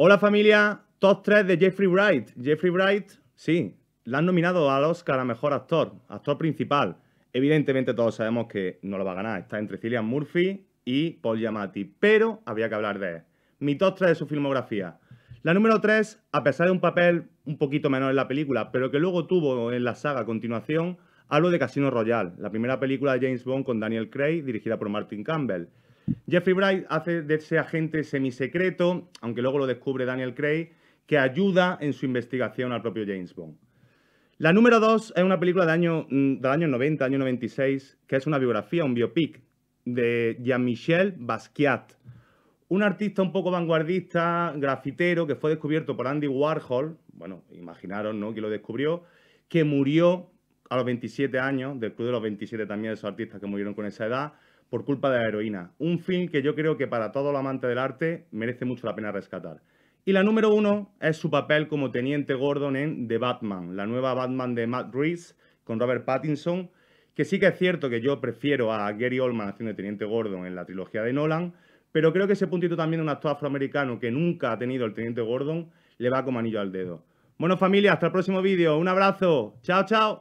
Hola familia, top 3 de Jeffrey Wright. Jeffrey Wright, sí, la han nominado al Oscar a Mejor Actor, Actor Principal. Evidentemente todos sabemos que no lo va a ganar, está entre Cillian Murphy y Paul Giamatti, pero había que hablar de él. Mi top 3 de su filmografía. La número 3, a pesar de un papel un poquito menor en la película, pero que luego tuvo en la saga a continuación, hablo de Casino Royale, la primera película de James Bond con Daniel Craig, dirigida por Martin Campbell. Jeffrey Bright hace de ese agente semisecreto, aunque luego lo descubre Daniel Craig, que ayuda en su investigación al propio James Bond. La número dos es una película año, mm, del año 90, año 96, que es una biografía, un biopic, de Jean-Michel Basquiat, un artista un poco vanguardista, grafitero, que fue descubierto por Andy Warhol, bueno, imaginaron, ¿no?, que lo descubrió, que murió a los 27 años, del club de los 27 también de esos artistas que murieron con esa edad, por culpa de la heroína. Un film que yo creo que para todo el amante del arte merece mucho la pena rescatar. Y la número uno es su papel como Teniente Gordon en The Batman, la nueva Batman de Matt Reeves con Robert Pattinson, que sí que es cierto que yo prefiero a Gary Oldman haciendo Teniente Gordon en la trilogía de Nolan, pero creo que ese puntito también de un actor afroamericano que nunca ha tenido el Teniente Gordon le va como anillo al dedo. Bueno familia, hasta el próximo vídeo, un abrazo, chao chao.